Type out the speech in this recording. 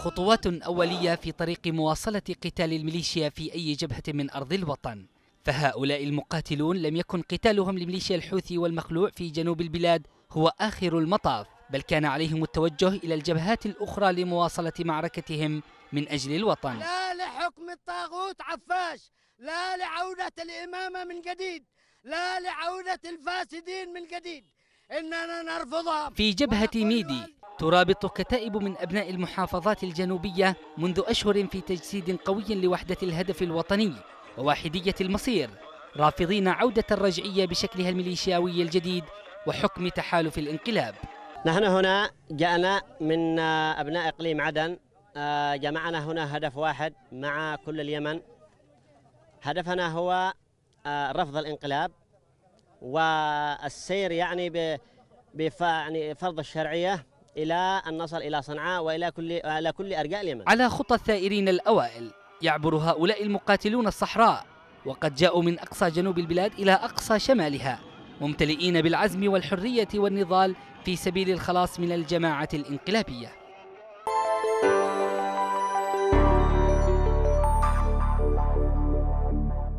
خطوات أولية في طريق مواصلة قتال الميليشيا في أي جبهة من أرض الوطن فهؤلاء المقاتلون لم يكن قتالهم لميليشيا الحوثي والمخلوع في جنوب البلاد هو آخر المطاف بل كان عليهم التوجه إلى الجبهات الأخرى لمواصلة معركتهم من أجل الوطن لا لحكم الطاغوت عفاش لا لعودة الإمامة من جديد لا لعودة الفاسدين من جديد إننا نرفضها في جبهة ميدي ترابط كتائب من أبناء المحافظات الجنوبية منذ أشهر في تجسيد قوي لوحدة الهدف الوطني وواحدية المصير رافضين عودة الرجعية بشكلها الميليشياوي الجديد وحكم تحالف الانقلاب نحن هنا جاءنا من آه، أبناء إقليم عدن آه، جمعنا هنا هدف واحد مع كل اليمن هدفنا هو آه، رفض الانقلاب والسير يعني بفرض يعني الشرعية إلى أن نصل إلى صنعاء وإلى كل على كل أرجاء اليمن على خطى الثائرين الأوائل يعبر هؤلاء المقاتلون الصحراء وقد جاءوا من أقصى جنوب البلاد إلى أقصى شمالها ممتلئين بالعزم والحرية والنضال في سبيل الخلاص من الجماعة الانقلابية